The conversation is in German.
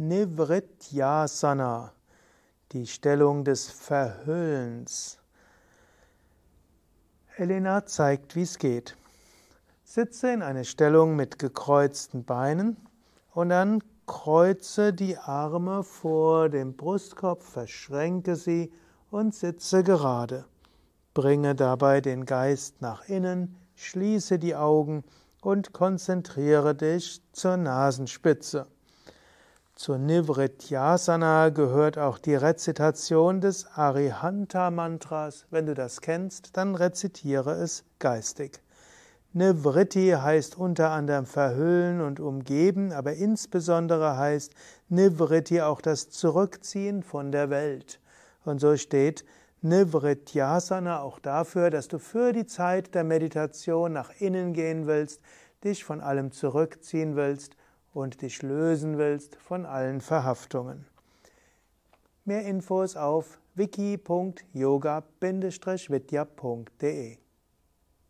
Nivrityasana, die Stellung des Verhüllens. Elena zeigt, wie es geht. Sitze in eine Stellung mit gekreuzten Beinen und dann kreuze die Arme vor dem Brustkorb, verschränke sie und sitze gerade. Bringe dabei den Geist nach innen, schließe die Augen und konzentriere dich zur Nasenspitze. Zur Nivrityasana gehört auch die Rezitation des Arihanta-Mantras. Wenn du das kennst, dann rezitiere es geistig. Nivritti heißt unter anderem verhüllen und umgeben, aber insbesondere heißt Nivritti auch das Zurückziehen von der Welt. Und so steht Nivrityasana auch dafür, dass du für die Zeit der Meditation nach innen gehen willst, dich von allem zurückziehen willst und dich lösen willst von allen Verhaftungen. Mehr Infos auf wiki.yoga-vidya.de